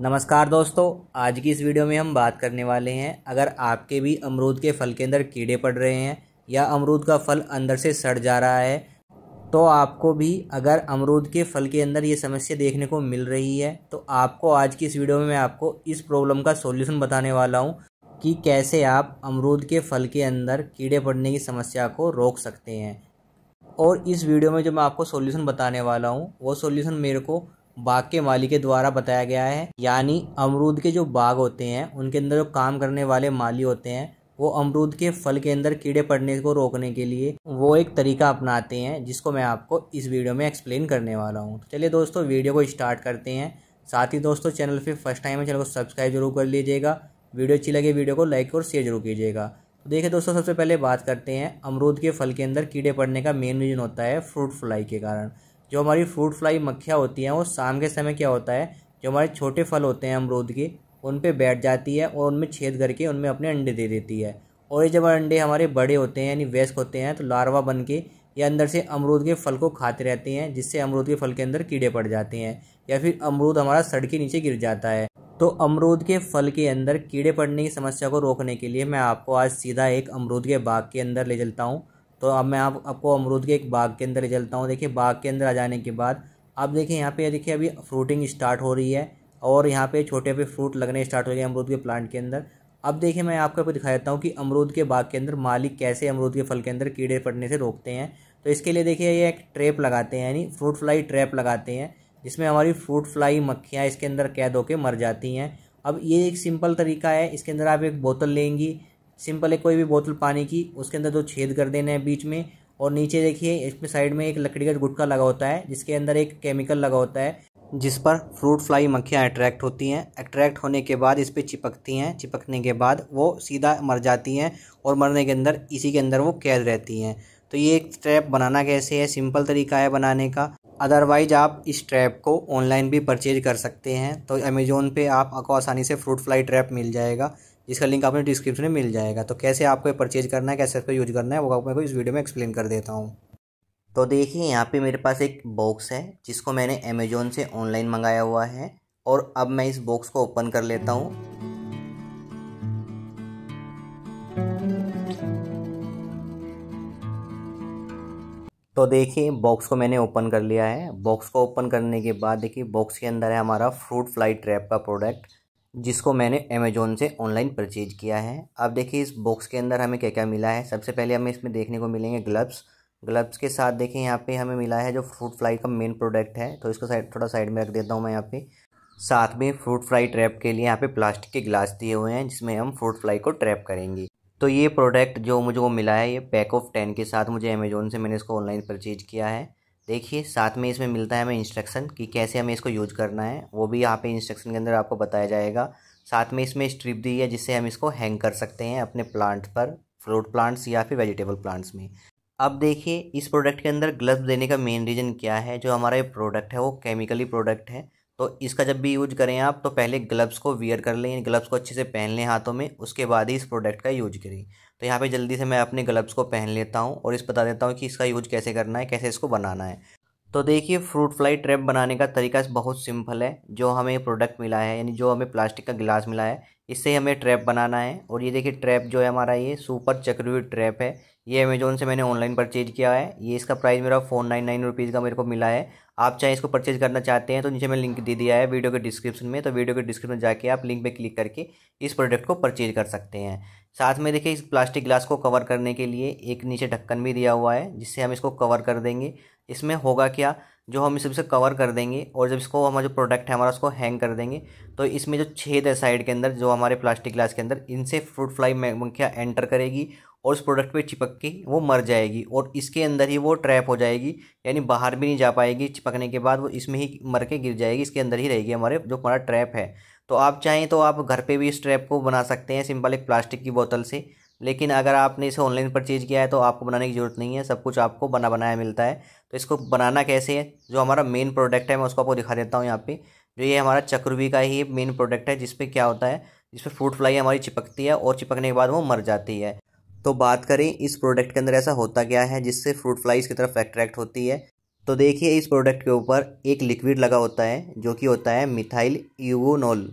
नमस्कार दोस्तों आज की इस वीडियो में हम बात करने वाले हैं अगर आपके भी अमरूद के फल के अंदर कीड़े पड़ रहे हैं या अमरूद का फल अंदर से सड़ जा रहा है तो आपको भी अगर अमरूद के फल के अंदर ये समस्या देखने को मिल रही है तो आपको आज की इस वीडियो में मैं आपको इस प्रॉब्लम का सोल्यूशन बताने वाला हूँ कि कैसे आप अमरूद के फल के अंदर कीड़े पड़ने की समस्या को रोक सकते हैं और इस वीडियो में जो मैं आपको सॉल्यूशन बताने वाला हूँ वो सॉल्यूशन मेरे को बाग के माली के द्वारा बताया गया है यानी अमरूद के जो बाग होते हैं उनके अंदर जो काम करने वाले माली होते हैं वो अमरूद के फल के अंदर कीड़े पड़ने को रोकने के लिए वो एक तरीका अपनाते हैं जिसको मैं आपको इस वीडियो में एक्सप्लेन करने वाला हूँ तो चलिए दोस्तों वीडियो को स्टार्ट करते हैं साथ ही दोस्तों चैनल पे फर्स्ट टाइम है चैनल को सब्सक्राइब जरूर कर लीजिएगा वीडियो अच्छी लगे वीडियो को लाइक और शेयर जरूर कीजिएगा तो देखिए दोस्तों सबसे पहले बात करते हैं अमरूद के फल के अंदर कीड़े पड़ने का मेन रीज़न होता है फ्रूट फ्लाई के कारण जो हमारी फ्रूट फ्लाई मक्खियाँ होती हैं वो शाम के समय क्या होता है जो हमारे छोटे फल होते हैं अमरूद के उन पर बैठ जाती है और उनमें छेद करके उनमें अपने अंडे दे देती है और ये जब अंडे हमारे बड़े होते हैं यानी व्यस्क होते हैं तो लार्वा बन के या अंदर से अमरूद के फल को खाते रहते हैं जिससे अमरूद के फल के अंदर कीड़े पड़ जाते हैं या फिर अमरूद हमारा सड़ के नीचे गिर जाता है तो अमरूद के फल के अंदर कीड़े पड़ने की समस्या को रोकने के लिए मैं आपको आज सीधा एक अमरूद के बाग के अंदर ले चलता हूँ तो अब मैं आप आपको अमरूद के एक बाग के अंदर चलता हूँ देखिए बाग के अंदर आ जाने के बाद आप देखिए यहाँ पे देखिए अभी फ्रूटिंग स्टार्ट हो रही है और यहाँ पे छोटे पे फ्रूट लगने स्टार्ट हो गए अमरूद के प्लांट के अंदर अब देखिए मैं आपको आपको दिखा देता हूँ कि अमरूद के बाग के अंदर मालिक कैसे अमरूद के फल के अंदर कीड़े पड़ने से रोकते हैं तो इसके लिए देखिए ये एक ट्रैप लगाते हैं यानी फ्रूट फ्लाई ट्रैप लगाते हैं जिसमें हमारी फ्रूट फ्लाई मक्खियाँ इसके अंदर कैद होकर मर जाती हैं अब ये एक सिंपल तरीका है इसके अंदर आप एक बोतल लेंगी सिंपल है कोई भी बोतल पानी की उसके अंदर दो छेद कर देना है बीच में और नीचे देखिए इसमें साइड में एक लकड़ी का गुटका लगा होता है जिसके अंदर एक केमिकल लगा होता है जिस पर फ्रूट फ्लाई मक्खियाँ अट्रैक्ट होती हैं अट्रैक्ट होने के बाद इस पर चिपकती हैं चिपकने के बाद वो सीधा मर जाती हैं और मरने के अंदर इसी के अंदर वो कैद रहती हैं तो ये एक ट्रैप बनाना कैसे है सिंपल तरीका है बनाने का अदरवाइज आप इस ट्रैप को ऑनलाइन भी परचेज कर सकते हैं तो अमेज़ोन पे आप आपको आसानी से फ्रूट फ्लाई ट्रैप मिल जाएगा जिसका लिंक आपने डिस्क्रिप्शन में मिल जाएगा तो कैसे आपको परचेज करना है कैसे इसको यूज करना है वो आपको इस वीडियो में एक्सप्लेन कर देता हूँ तो देखिए यहाँ पे मेरे पास एक बॉक्स है जिसको मैंने अमेजोन से ऑनलाइन मंगाया हुआ है और अब मैं इस बॉक्स को ओपन कर लेता हूँ तो देखिए बॉक्स को मैंने ओपन कर लिया है बॉक्स को ओपन करने के बाद देखिए बॉक्स के अंदर है हमारा फ्रूट फ्लाई ट्रैप का प्रोडक्ट जिसको मैंने अमेजोन से ऑनलाइन परचेज किया है अब देखिए इस बॉक्स के अंदर हमें क्या क्या मिला है सबसे पहले हमें इसमें देखने को मिलेंगे ग्लव्स ग्लव्स के साथ देखिए यहाँ पे हमें मिला है जो फ्रूट फ्लाई का मेन प्रोडक्ट है तो इसको साइड थोड़ा साइड में रख देता हूँ मैं यहाँ पे साथ में फ्रूट फ्लाई ट्रैप के लिए यहाँ पे प्लास्टिक के ग्लास दिए हुए हैं जिसमें हम फ्रूट फ्लाई को ट्रैप करेंगे तो ये प्रोडक्ट जो मुझे वो मिला है ये पैक ऑफ टेन के साथ मुझे अमेजोन से मैंने इसको ऑनलाइन परचेज किया है देखिए साथ में इसमें मिलता है हमें इंस्ट्रक्शन कि कैसे हमें इसको यूज करना है वो भी यहाँ पे इंस्ट्रक्शन के अंदर आपको बताया जाएगा साथ में इसमें स्ट्रिप दी है जिससे हम इसको हैंग कर सकते हैं अपने प्लांट पर फ्रूट प्लांट्स या फिर वेजिटेबल प्लांट्स में अब देखिए इस प्रोडक्ट के अंदर ग्लव्स देने का मेन रीज़न क्या है जो हमारा ये प्रोडक्ट है वो केमिकली प्रोडक्ट है तो इसका जब भी यूज करें आप तो पहले ग्लव्स को वियर कर लें ग्लव्स को अच्छे से पहन लें हाथों में उसके बाद ही इस प्रोडक्ट का यूज करें तो यहाँ पे जल्दी से मैं अपने ग्लव्स को पहन लेता हूँ और इस बता देता हूँ कि इसका यूज कैसे करना है कैसे इसको बनाना है तो देखिए फ्रूट फ्लाई ट्रैप बनाने का तरीका बहुत सिंपल है जो हमें प्रोडक्ट मिला है यानी जो हमें प्लास्टिक का गिलास मिला है इससे हमें ट्रैप बनाना है और ये देखिए ट्रैप जो है हमारा ये सुपर चक्रव्यू ट्रैप है ये अमेज़ोन से मैंने ऑनलाइन परचेज किया है ये इसका प्राइस मेरा फोर नाइन नाइन रुपीज़ का मेरे को मिला है आप चाहे इसको परचेज करना चाहते हैं तो नीचे मैं लिंक दे दिया है वीडियो के डिस्क्रिप्शन में तो वीडियो के डिस्क्रिप्शन में जाके आप लिंक पे क्लिक करके इस प्रोडक्ट को परचेज कर सकते हैं साथ में देखिए इस प्लास्टिक ग्लास को कवर करने के लिए एक नीचे ढक्कन भी दिया हुआ है जिससे हम इसको कवर कर देंगे इसमें होगा क्या जो हम इसे कवर कर देंगे और जब इसको हमारा जो प्रोडक्ट है हमारा उसको हैंग कर देंगे तो इसमें जो छेद है साइड के अंदर जो हमारे प्लास्टिक ग्लास के अंदर इनसे फ्रूट फ्लाई मक्खियाँ एंटर करेगी और उस प्रोडक्ट पे चिपक के वो मर जाएगी और इसके अंदर ही वो ट्रैप हो जाएगी यानी बाहर भी नहीं जा पाएगी चिपकने के बाद वो इसमें ही मर के गिर जाएगी इसके अंदर ही रहेगी हमारे जो हमारा ट्रैप है तो आप चाहें तो आप घर पे भी इस ट्रैप को बना सकते हैं सिंपल एक प्लास्टिक की बोतल से लेकिन अगर आपने इसे ऑनलाइन परचेज किया है तो आपको बनाने की ज़रूरत नहीं है सब कुछ आपको बना बनाया मिलता है तो इसको बनाना कैसे है जो हमारा मेन प्रोडक्ट है मैं उसको आपको दिखा देता हूँ यहाँ पे जो ये हमारा चक्रवी का ही मेन प्रोडक्ट है जिसपे क्या होता है जिसपे फ्रूट फ्लाई हमारी चिपकती है और चिपकने के बाद वो मर जाती है तो बात करें इस प्रोडक्ट के अंदर ऐसा होता क्या है जिससे फ्रूट फ्लाई इसकी तरफ अट्रैक्ट होती है तो देखिए इस प्रोडक्ट के ऊपर एक लिक्विड लगा होता है जो कि होता है मिथाइल यूनोल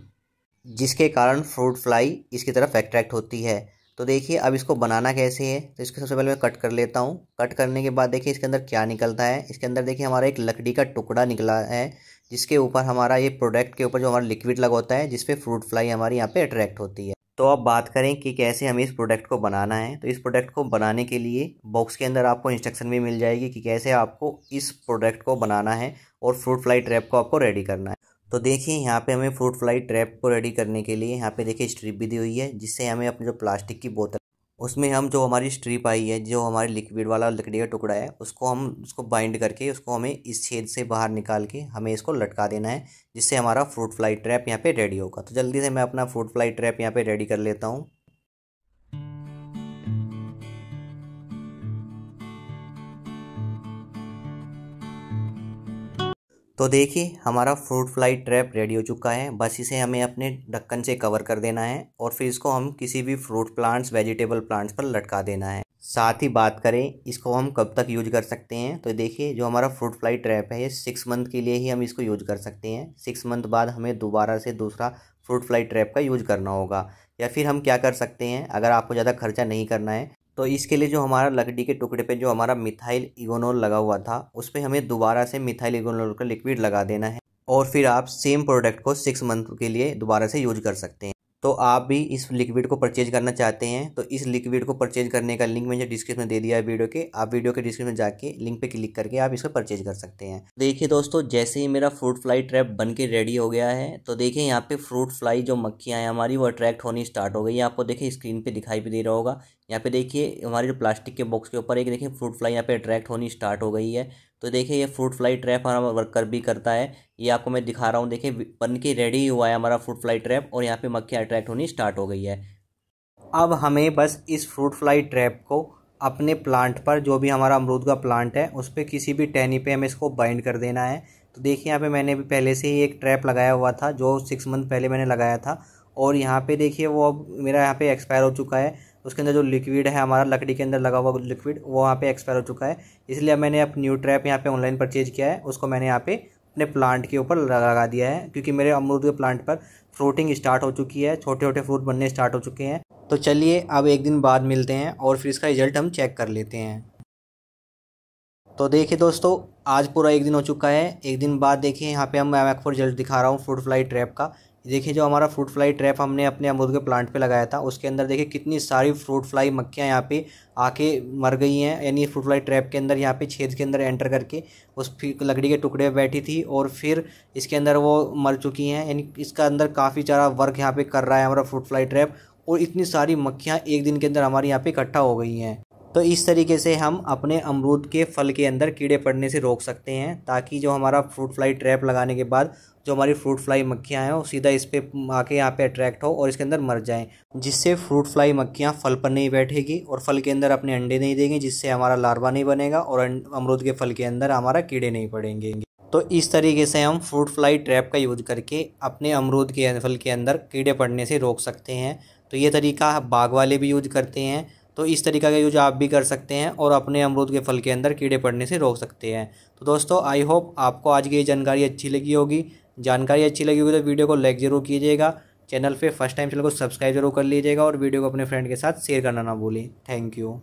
जिसके कारण फ्रूट फ्लाई इसकी तरफ अट्रैक्ट होती है तो देखिए अब इसको बनाना कैसे है तो इसको सबसे पहले मैं कट कर लेता हूँ कट करने के बाद देखिए इसके अंदर क्या निकलता है इसके अंदर देखिए हमारा एक लकड़ी का टुकड़ा निकला है जिसके ऊपर हमारा ये प्रोडक्ट के ऊपर जो हमारा लिक्विड लगा होता है जिसपे फ्रूट फ्लाई हमारी यहाँ पे अट्रैक्ट होती है तो अब बात करें कि कैसे हमें इस प्रोडक्ट को बनाना है तो इस प्रोडक्ट को बनाने के लिए बॉक्स के अंदर आपको इंस्ट्रक्शन भी मिल जाएगी कि कैसे आपको इस प्रोडक्ट को बनाना है और फ्रूट फ्लाई ट्रैप को आपको रेडी करना है तो देखिए यहाँ पे हमें फ्रूट फ्लाई ट्रैप को रेडी करने के लिए यहाँ पे देखिए स्ट्रिप भी दी हुई है जिससे हमें अपनी जो प्लास्टिक की बोतल उसमें हम जो हमारी स्ट्रिप आई है जो हमारी लिक्विड वाला लकड़ी का टुकड़ा है उसको हम उसको बाइंड करके उसको हमें इस छेद से बाहर निकाल के हमें इसको लटका देना है जिससे हमारा फ्रूट फ्लाई ट्रैप यहाँ पे रेडी होगा तो जल्दी से मैं अपना फ्रूट फ्लाई ट्रैप यहाँ पे रेडी कर लेता हूँ तो देखिए हमारा फ्रूट फ्लाई ट्रैप रेडी हो चुका है बस इसे हमें अपने ढक्कन से कवर कर देना है और फिर इसको हम किसी भी फ्रूट प्लांट्स वेजिटेबल प्लांट्स पर लटका देना है साथ ही बात करें इसको हम कब तक यूज कर सकते हैं तो देखिए जो हमारा फ्रूट फ्लाई ट्रैप है ये सिक्स मंथ के लिए ही हम इसको यूज कर सकते हैं सिक्स मंथ बाद हमें दोबारा से दूसरा फ्रूट फ्लाई ट्रैप का यूज करना होगा या फिर हम क्या कर सकते हैं अगर आपको ज़्यादा खर्चा नहीं करना है तो इसके लिए जो हमारा लकड़ी के टुकड़े पे जो हमारा मिथाइल इगोनोल लगा हुआ था उस पर हमें दोबारा से मिथाइल इगोनोल का लिक्विड लगा देना है और फिर आप सेम प्रोडक्ट को सिक्स मंथ के लिए दोबारा से यूज कर सकते हैं तो आप भी इस लिक्विड को परचेज करना चाहते हैं तो इस लिक्विड को परचेज करने का लिंक मैंने डिस्क्रिप्शन में दे दिया है वीडियो के आप वीडियो के डिस्क्रिप्शन में जाके लिंक पे क्लिक करके आप इसको परचेज कर सकते हैं देखिए दोस्तों जैसे ही मेरा फ्रूट फ्लाई ट्रैप बन के रेडी हो गया है तो देखिए यहाँ पे फ्रूट फ्लाई जो मक्खियाँ हैं हमारी वो अट्रैक्ट होनी स्टार्ट हो गई है आपको देखिए स्क्रीन पर दिखाई भी दे रहा होगा यहाँ पे देखिए हमारे जो प्लास्टिक के बॉक्स के ऊपर एक देखिए फ्रूट फ्लाई यहाँ पे अट्रैक्ट होनी स्टार्ट हो गई है तो देखिए ये फ्रूट फ्लाई ट्रैप हमारा वर्कर भी करता है ये आपको मैं दिखा रहा हूँ देखिए बन के रेडी हुआ है हमारा फ्रूट फ्लाई ट्रैप और यहाँ पे मक्खियाँ अट्रैक्ट होनी स्टार्ट हो गई है अब हमें बस इस फ्रूट फ्लाई ट्रैप को अपने प्लांट पर जो भी हमारा अमरूद का प्लांट है उस पर किसी भी टहनी पे हमें इसको बाइंड कर देना है तो देखिए यहाँ पर मैंने भी पहले से ही एक ट्रैप लगाया हुआ था जो सिक्स मंथ पहले मैंने लगाया था और यहाँ पे देखिए वो अब मेरा यहाँ पे एक्सपायर हो चुका है उसके अंदर जो लिक्विड है हमारा लकड़ी के अंदर लगा हुआ लिक्विड वो वहाँ पे एक्सपायर हो चुका है इसलिए मैंने अब न्यू ट्रैप यहाँ पे ऑनलाइन परचेज किया है उसको मैंने यहाँ पे अपने प्लांट के ऊपर लगा दिया है क्योंकि मेरे अमरूद के प्लांट पर फ्रूटिंग स्टार्ट हो चुकी है छोटे छोटे फ्रूट बनने स्टार्ट हो चुके हैं तो चलिए अब एक दिन बाद मिलते हैं और फिर इसका रिजल्ट हम चेक कर लेते हैं तो देखिए दोस्तों आज पूरा एक दिन हो चुका है एक दिन बाद देखिए यहाँ पे हम मैक रिजल्ट दिखा रहा हूँ फ्रूट फ्लाई ट्रैप का देखिए जो हमारा फ्रूट फ्लाई ट्रैप हमने अपने अमरूद के प्लांट पे लगाया था उसके अंदर देखिए कितनी सारी फ्रूट फ्लाई मक्खियाँ यहाँ पे आके मर गई हैं यानी फ्रूट फ्लाई ट्रैप के अंदर यहाँ पे छेद के अंदर एंटर करके उस लकड़ी के टुकड़े बैठी थी और फिर इसके अंदर वो मर चुकी हैं यानी इसका अंदर काफ़ी सारा वर्क यहाँ पर कर रहा है हमारा फ्रूट फ्लाई ट्रैप और इतनी सारी मक्खियाँ एक दिन के अंदर हमारे यहाँ पर इकट्ठा हो गई हैं तो इस तरीके से हम अपने अमरूद के फल के अंदर कीड़े पड़ने से रोक सकते हैं ताकि जो हमारा फ्रूट फ्लाई ट्रैप लगाने के बाद जो हमारी फ्रूट फ्लाई मक्खियाँ हैं वो सीधा इस पर आके यहाँ पे अट्रैक्ट हो और इसके अंदर मर जाएँ जिससे फ्रूट फ्लाई मक्खियाँ फल पर नहीं बैठेगी और फल के अंदर अपने अंडे नहीं देंगे जिससे हमारा लार्वा नहीं बनेगा और अं-, अमरूद के फल के अंदर हमारा कीड़े नहीं पड़ेंगे तो इस तरीके से हम फ्रूट फ्लाई ट्रैप का यूज करके अपने अमरूद के फल के अंदर कीड़े पड़ने से रोक सकते हैं तो ये तरीका बाग वाले भी यूज करते हैं तो इस तरीका का यूज आप भी कर सकते हैं और अपने अमरूद के फल के अंदर कीड़े पड़ने से रोक सकते हैं तो दोस्तों आई होप आपको आज की ये जानकारी अच्छी लगी होगी जानकारी अच्छी लगी होगी तो वीडियो को लाइक ज़रूर कीजिएगा चैनल पे फर्स्ट टाइम चैनल को सब्सक्राइब जरूर कर लीजिएगा और वीडियो को अपने फ्रेंड के साथ शेयर करना ना भूलें थैंक यू